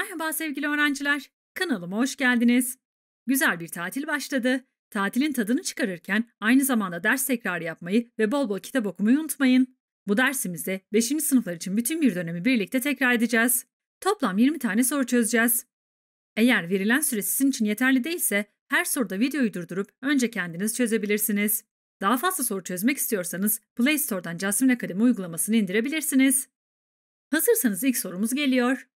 Merhaba sevgili öğrenciler, kanalıma hoş geldiniz. Güzel bir tatil başladı. Tatilin tadını çıkarırken aynı zamanda ders tekrarı yapmayı ve bol bol kitap okumayı unutmayın. Bu dersimizde 5. sınıflar için bütün bir dönemi birlikte tekrar edeceğiz. Toplam 20 tane soru çözeceğiz. Eğer verilen süre sizin için yeterli değilse her soruda videoyu durdurup önce kendiniz çözebilirsiniz. Daha fazla soru çözmek istiyorsanız Play Store'dan Jasmine Akademi uygulamasını indirebilirsiniz. Hazırsanız ilk sorumuz geliyor.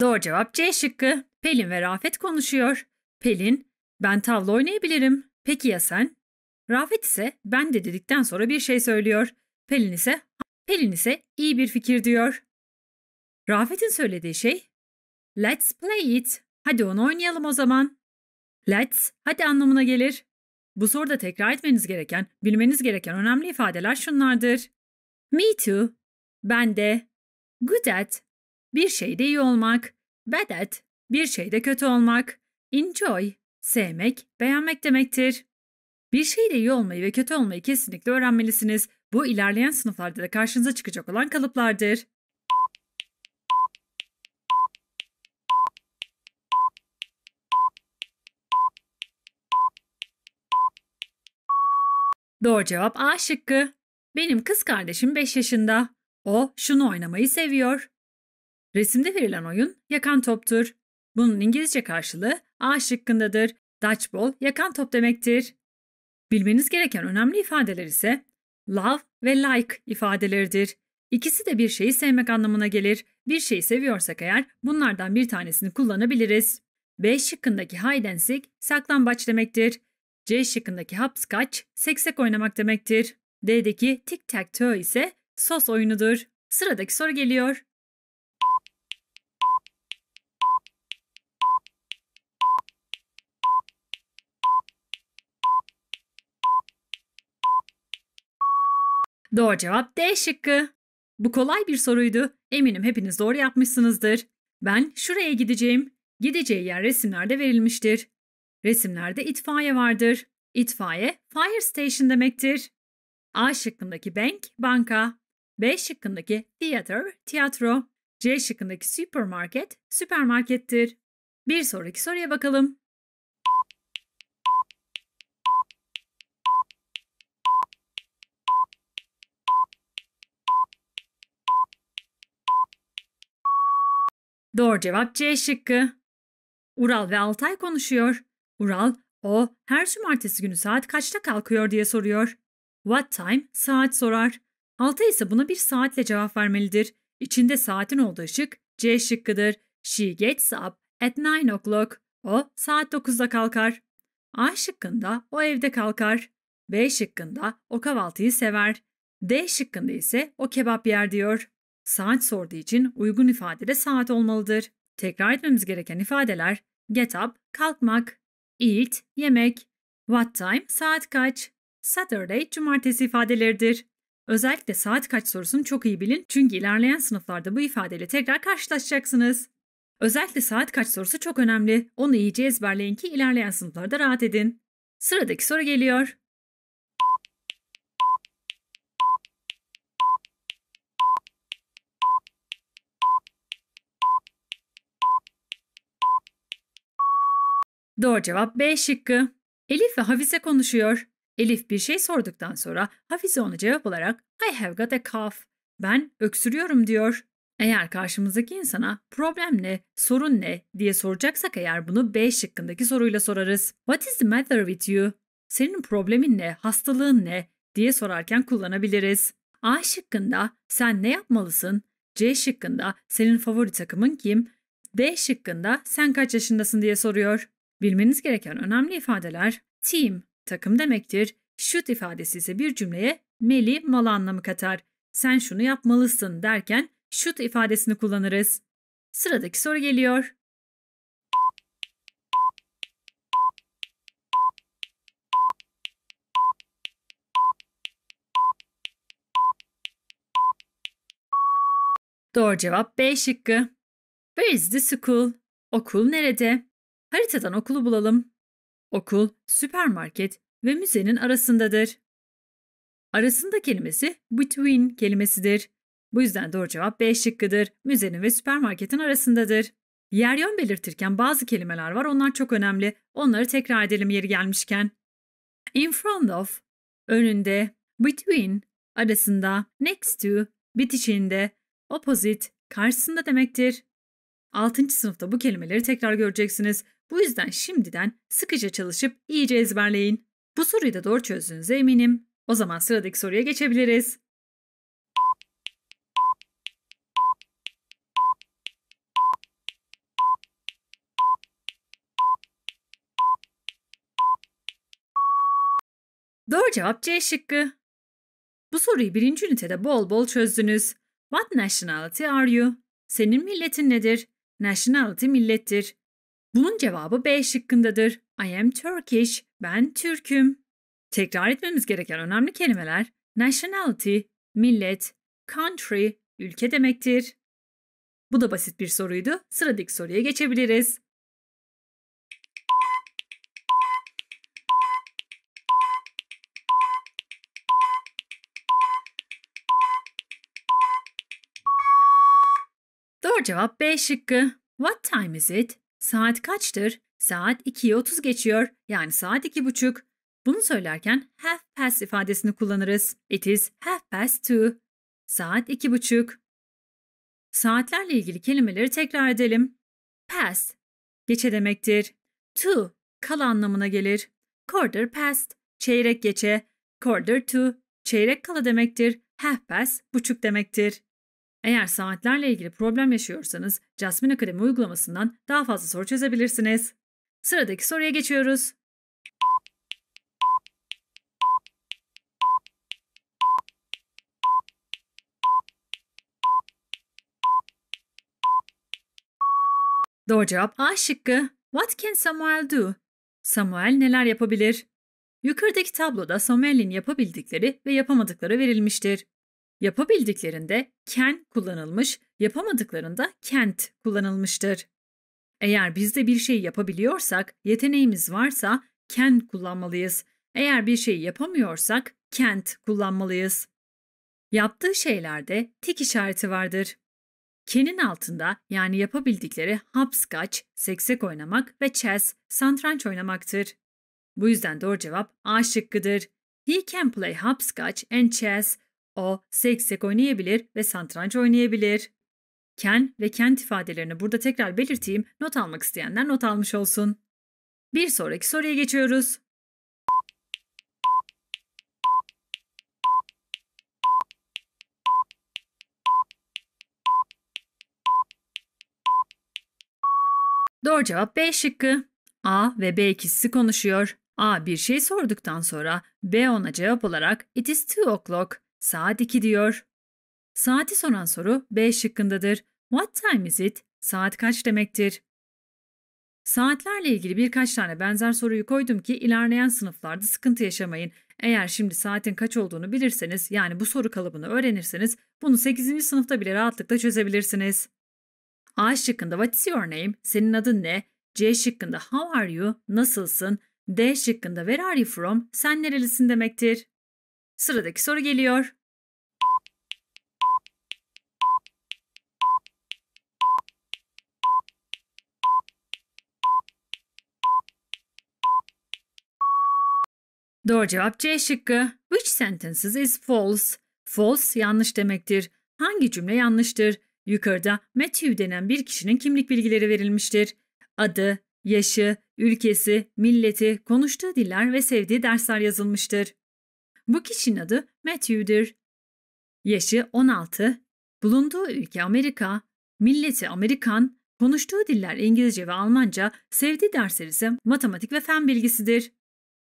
Doğru cevap C şıkkı. Pelin ve Rafet konuşuyor. Pelin, ben tavla oynayabilirim. Peki ya sen? Rafet ise ben de dedikten sonra bir şey söylüyor. Pelin ise Pelin ise iyi bir fikir diyor. Rafet'in söylediği şey Let's play it. Hadi onu oynayalım o zaman. Let's hadi anlamına gelir. Bu soruda tekrar etmeniz gereken, bilmeniz gereken önemli ifadeler şunlardır. Me too. Ben de. Good at bir şeyde iyi olmak, bad at, bir şeyde kötü olmak, enjoy, sevmek, beğenmek demektir. Bir şeyde iyi olmayı ve kötü olmayı kesinlikle öğrenmelisiniz. Bu ilerleyen sınıflarda da karşınıza çıkacak olan kalıplardır. Doğru cevap A şıkkı. Benim kız kardeşim 5 yaşında. O şunu oynamayı seviyor. Resimde verilen oyun yakan toptur. Bunun İngilizce karşılığı A şıkkındadır. Dutch yakan top demektir. Bilmeniz gereken önemli ifadeler ise love ve like ifadeleridir. İkisi de bir şeyi sevmek anlamına gelir. Bir şeyi seviyorsak eğer bunlardan bir tanesini kullanabiliriz. B şıkkındaki hide and seek saklambaç demektir. C şıkkındaki hapskaç seksek oynamak demektir. D'deki tic tac toe ise sos oyunudur. Sıradaki soru geliyor. Doğru cevap D şıkkı. Bu kolay bir soruydu. Eminim hepiniz doğru yapmışsınızdır. Ben şuraya gideceğim. Gideceği yer resimlerde verilmiştir. Resimlerde itfaiye vardır. İtfaiye fire station demektir. A şıkkındaki bank banka. B şıkkındaki theater tiyatro. C şıkkındaki supermarket süpermarkettir. Bir sonraki soruya bakalım. Doğru cevap C şıkkı. Ural ve Altay konuşuyor. Ural, o her cumartesi günü saat kaçta kalkıyor diye soruyor. What time? Saat sorar. Altay ise buna bir saatle cevap vermelidir. İçinde saatin olduğu şık C şıkkıdır. She gets up at nine o'clock. O saat 9'da kalkar. A şıkkında o evde kalkar. B şıkkında o kahvaltıyı sever. D şıkkında ise o kebap yer diyor saat sorduğu için uygun ifadede saat olmalıdır. Tekrar etmemiz gereken ifadeler get up, kalkmak, eat, yemek, what time, saat kaç, Saturday, cumartesi ifadeleridir. Özellikle saat kaç sorusunu çok iyi bilin çünkü ilerleyen sınıflarda bu ifadeyle tekrar karşılaşacaksınız. Özellikle saat kaç sorusu çok önemli. Onu iyice ezberleyin ki ilerleyen sınıflarda rahat edin. Sıradaki soru geliyor. Doğru cevap B şıkkı. Elif ve Hafize konuşuyor. Elif bir şey sorduktan sonra Hafize ona cevap olarak I have got a cough. Ben öksürüyorum diyor. Eğer karşımızdaki insana problem ne, sorun ne diye soracaksak eğer bunu B şıkkındaki soruyla sorarız. What is the matter with you? Senin problemin ne, hastalığın ne diye sorarken kullanabiliriz. A şıkkında sen ne yapmalısın? C şıkkında senin favori takımın kim? D şıkkında sen kaç yaşındasın diye soruyor. Bilmeniz gereken önemli ifadeler team takım demektir. Should ifadesi ise bir cümleye meli mal anlamı katar. Sen şunu yapmalısın derken should ifadesini kullanırız. Sıradaki soru geliyor. Doğru cevap B şıkkı. Where is the school? Okul nerede? Haritadan okulu bulalım. Okul, süpermarket ve müzenin arasındadır. Arasında kelimesi between kelimesidir. Bu yüzden doğru cevap B şıkkıdır. Müzenin ve süpermarketin arasındadır. Yer yön belirtirken bazı kelimeler var. Onlar çok önemli. Onları tekrar edelim yeri gelmişken. In front of, önünde, between, arasında, next to, bitişinde, opposite, karşısında demektir. 6. sınıfta bu kelimeleri tekrar göreceksiniz. Bu yüzden şimdiden sıkıca çalışıp iyice ezberleyin. Bu soruyu da doğru çözdüğünüze eminim. O zaman sıradaki soruya geçebiliriz. Doğru cevap C şıkkı. Bu soruyu birinci ünitede bol bol çözdünüz. What nationality are you? Senin milletin nedir? Nationality millettir. Bunun cevabı B şıkkındadır. I am Turkish. Ben Türk'üm. Tekrar etmemiz gereken önemli kelimeler nationality, millet, country, ülke demektir. Bu da basit bir soruydu. Sıradaki soruya geçebiliriz. Doğru cevap B şıkkı. What time is it? Saat kaçtır? Saat 2'ye 30 geçiyor. Yani saat 2.30. Bunu söylerken half past ifadesini kullanırız. It is half past two. Saat iki buçuk. Saatlerle ilgili kelimeleri tekrar edelim. Past, geçe demektir. To, kal anlamına gelir. Quarter past, çeyrek geçe. Quarter to, çeyrek kala demektir. Half past, buçuk demektir. Eğer saatlerle ilgili problem yaşıyorsanız Jasmine Akademi uygulamasından daha fazla soru çözebilirsiniz. Sıradaki soruya geçiyoruz. Doğru cevap A şıkkı. What can Samuel do? Samuel neler yapabilir? Yukarıdaki tabloda Samuel'in yapabildikleri ve yapamadıkları verilmiştir. Yapabildiklerinde can kullanılmış, yapamadıklarında can't kullanılmıştır. Eğer biz de bir şey yapabiliyorsak, yeteneğimiz varsa can kullanmalıyız. Eğer bir şey yapamıyorsak can't kullanmalıyız. Yaptığı şeylerde tik işareti vardır. Can'in altında yani yapabildikleri hapskaç, seksek oynamak ve chess, santranç oynamaktır. Bu yüzden doğru cevap A şıkkıdır. He can play hopscotch and chess o seksek oynayabilir ve santranç oynayabilir. Ken ve kent ifadelerini burada tekrar belirteyim. Not almak isteyenler not almış olsun. Bir sonraki soruya geçiyoruz. Doğru cevap B şıkkı. A ve B ikisi konuşuyor. A bir şey sorduktan sonra B ona cevap olarak it is two o'clock Saat 2 diyor. Saati soran soru B şıkkındadır. What time is it? Saat kaç demektir? Saatlerle ilgili birkaç tane benzer soruyu koydum ki ilerleyen sınıflarda sıkıntı yaşamayın. Eğer şimdi saatin kaç olduğunu bilirseniz yani bu soru kalıbını öğrenirseniz bunu 8. sınıfta bile rahatlıkla çözebilirsiniz. A şıkkında what is your name? Senin adın ne? C şıkkında how are you? Nasılsın? D şıkkında where are you from? Sen nerelisin demektir. Sıradaki soru geliyor. Doğru cevap C şıkkı. Which sentences is false? False yanlış demektir. Hangi cümle yanlıştır? Yukarıda Matthew denen bir kişinin kimlik bilgileri verilmiştir. Adı, yaşı, ülkesi, milleti, konuştuğu diller ve sevdiği dersler yazılmıştır. Bu kişinin adı Matthew'dir. Yaşı 16, bulunduğu ülke Amerika, milleti Amerikan, konuştuğu diller İngilizce ve Almanca, sevdiği dersler ise matematik ve fen bilgisidir.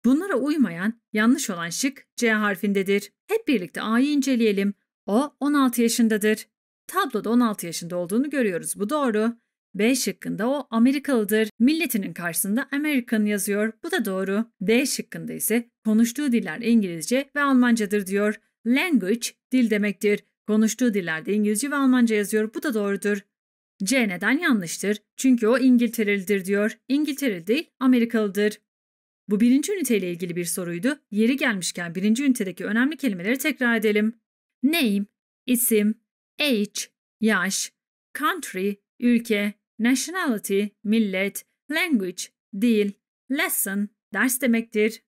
Bunlara uymayan, yanlış olan şık C harfindedir. Hep birlikte A'yı inceleyelim. O 16 yaşındadır. Tabloda 16 yaşında olduğunu görüyoruz. Bu doğru. B şıkkında o Amerikalıdır. Milletinin karşısında American yazıyor. Bu da doğru. D şıkkında ise konuştuğu diller İngilizce ve Almancadır diyor. Language dil demektir. Konuştuğu dillerde İngilizce ve Almanca yazıyor. Bu da doğrudur. C neden yanlıştır? Çünkü o İngilterelidir diyor. İngiltereli değil, Amerikalıdır. Bu birinci üniteyle ilgili bir soruydu. Yeri gelmişken birinci ünitedeki önemli kelimeleri tekrar edelim. Name, isim, age, yaş, country, ülke, Nationality, millet, language, dil, lesson, ders demektir.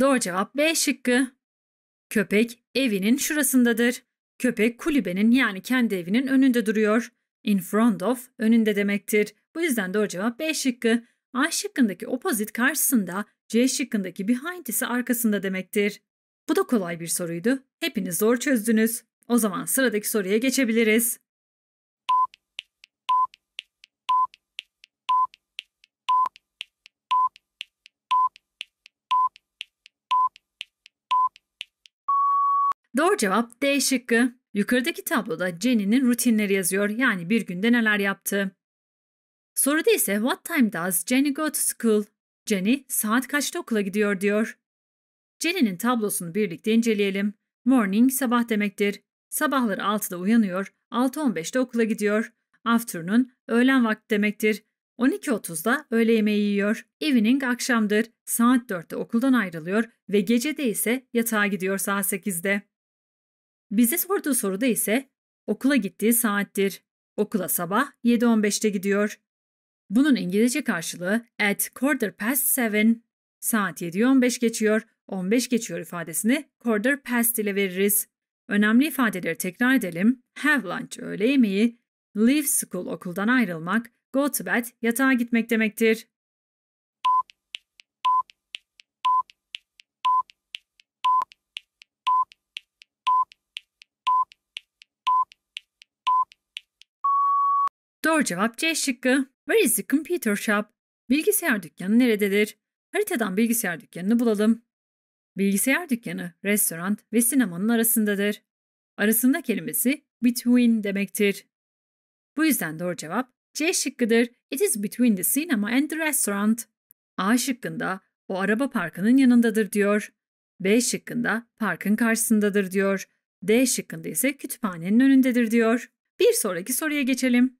Doğru cevap B şıkkı. Köpek evinin şurasındadır. Köpek kulübenin yani kendi evinin önünde duruyor. In front of önünde demektir. Bu yüzden doğru cevap B şıkkı. A şıkkındaki opposite karşısında, C şıkkındaki behind ise arkasında demektir. Bu da kolay bir soruydu. Hepiniz zor çözdünüz. O zaman sıradaki soruya geçebiliriz. Doğru cevap D şıkkı. Yukarıdaki tabloda Jenny'nin rutinleri yazıyor. Yani bir günde neler yaptı. Soruda ise what time does Jenny go to school? Jenny saat kaçta okula gidiyor diyor. Jenny'nin tablosunu birlikte inceleyelim. Morning sabah demektir. Sabahları 6'da uyanıyor, 6.15'te okula gidiyor. Afternoon öğlen vakti demektir. 12.30'da öğle yemeği yiyor. Evening akşamdır. Saat 4'te okuldan ayrılıyor ve gecede ise yatağa gidiyor saat 8'de. Bize sorduğu soruda ise okula gittiği saattir. Okula sabah 7.15'te gidiyor. Bunun İngilizce karşılığı at quarter past seven, saat 7.15 geçiyor, 15 geçiyor ifadesini quarter past ile veririz. Önemli ifadeleri tekrar edelim. Have lunch öğle yemeği, leave school okuldan ayrılmak, go to bed yatağa gitmek demektir. Doğru cevap C şıkkı. Where is the computer shop? Bilgisayar dükkanı nerededir? Haritadan bilgisayar dükkanını bulalım. Bilgisayar dükkanı, restoran ve sinemanın arasındadır. Arasında kelimesi between demektir. Bu yüzden doğru cevap C şıkkıdır. It is between the cinema and the restaurant. A şıkkında o araba parkının yanındadır diyor. B şıkkında parkın karşısındadır diyor. D şıkkında ise kütüphanenin önündedir diyor. Bir sonraki soruya geçelim.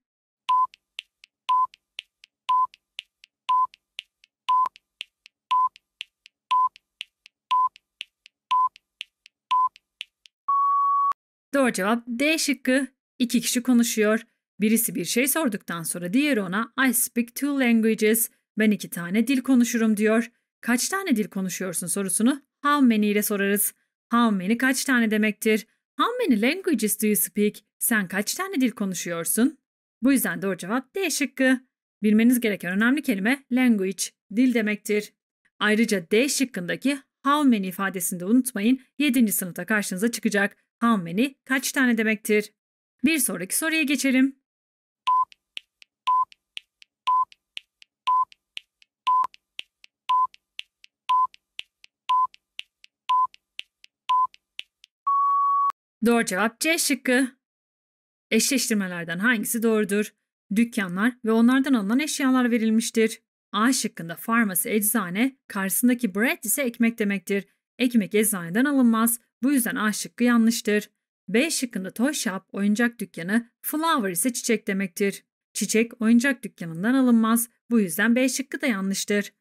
Doğru cevap D şıkkı. İki kişi konuşuyor. Birisi bir şey sorduktan sonra diğeri ona I speak two languages. Ben iki tane dil konuşurum diyor. Kaç tane dil konuşuyorsun sorusunu how many ile sorarız. How many kaç tane demektir? How many languages do you speak? Sen kaç tane dil konuşuyorsun? Bu yüzden doğru cevap D şıkkı. Bilmeniz gereken önemli kelime language, dil demektir. Ayrıca D şıkkındaki how many ifadesini de unutmayın 7. sınıfta karşınıza çıkacak. How many kaç tane demektir? Bir sonraki soruya geçelim. Doğru cevap C şıkkı. Eşleştirmelerden hangisi doğrudur? Dükkanlar ve onlardan alınan eşyalar verilmiştir. A şıkkında farmasi eczane, karşısındaki bread ise ekmek demektir. Ekmek eczaneden alınmaz. Bu yüzden A şıkkı yanlıştır. B şıkkında Toy Shop oyuncak dükkanı, flower ise çiçek demektir. Çiçek oyuncak dükkanından alınmaz. Bu yüzden B şıkkı da yanlıştır.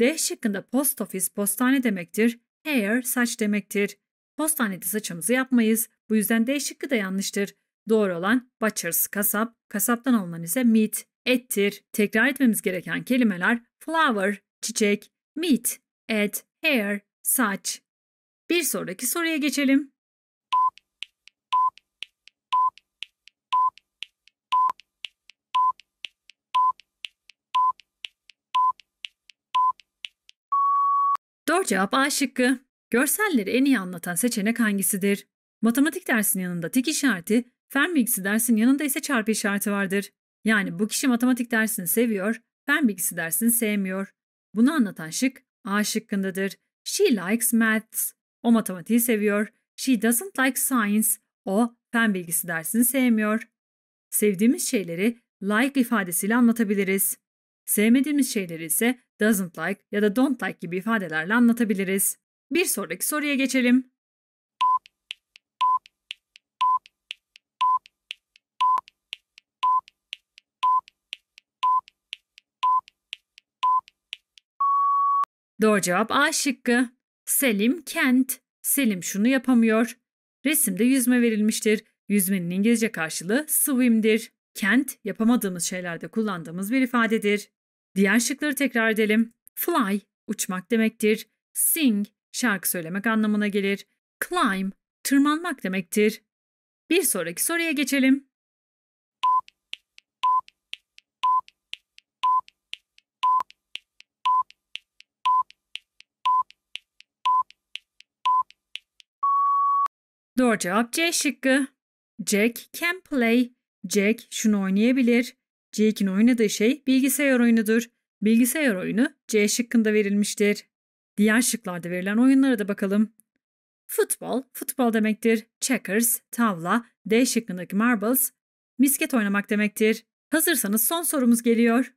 D şıkkında post office postane demektir. Hair saç demektir. Postanede saçımızı yapmayız. Bu yüzden D şıkkı da yanlıştır. Doğru olan butchers kasap, kasaptan alınan ise meat ettir. Tekrar etmemiz gereken kelimeler flower çiçek, meat et, hair saç. Bir sonraki soruya geçelim. Dört cevap A şıkkı. Görselleri en iyi anlatan seçenek hangisidir? Matematik dersinin yanında tik işareti, fen bilgisi dersin yanında ise çarpı işareti vardır. Yani bu kişi matematik dersini seviyor, fen bilgisi dersini sevmiyor. Bunu anlatan şık A şıkkındadır. She likes maths. O matematiği seviyor. She doesn't like science. O fen bilgisi dersini sevmiyor. Sevdiğimiz şeyleri like ifadesiyle anlatabiliriz. Sevmediğimiz şeyleri ise doesn't like ya da don't like gibi ifadelerle anlatabiliriz. Bir sonraki soruya geçelim. Doğru cevap A şıkkı. Selim Kent. Selim şunu yapamıyor. Resimde yüzme verilmiştir. Yüzmenin İngilizce karşılığı swim'dir. Kent yapamadığımız şeylerde kullandığımız bir ifadedir. Diğer şıkları tekrar edelim. Fly uçmak demektir. Sing şarkı söylemek anlamına gelir. Climb tırmanmak demektir. Bir sonraki soruya geçelim. Doğru cevap C şıkkı. Jack can play. Jack şunu oynayabilir. Jack'in oynadığı şey bilgisayar oyunudur. Bilgisayar oyunu C şıkkında verilmiştir. Diğer şıklarda verilen oyunlara da bakalım. Futbol, futbol demektir. Checkers, tavla, D şıkkındaki marbles, misket oynamak demektir. Hazırsanız son sorumuz geliyor.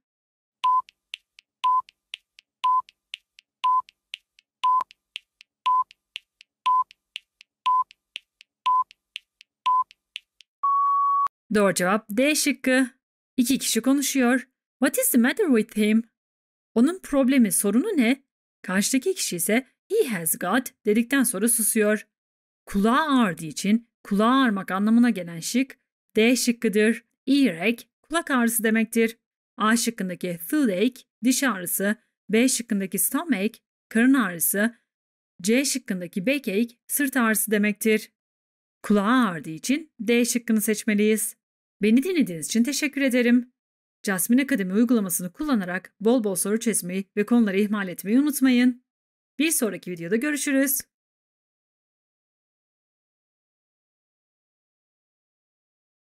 Doğru cevap D şıkkı. İki kişi konuşuyor. What is the matter with him? Onun problemi, sorunu ne? Karşıdaki kişi ise he has got dedikten sonra susuyor. Kulağı ağrıdığı için kulağı ağrımak anlamına gelen şık D şıkkıdır. Earache kulak ağrısı demektir. A şıkkındaki toothache diş ağrısı, B şıkkındaki stomach karın ağrısı, C şıkkındaki backache sırt ağrısı demektir. Kulağı ağrıdığı için D şıkkını seçmeliyiz. Beni dinlediğiniz için teşekkür ederim. Jasmine Akademi uygulamasını kullanarak bol bol soru çözmeyi ve konuları ihmal etmeyi unutmayın. Bir sonraki videoda görüşürüz.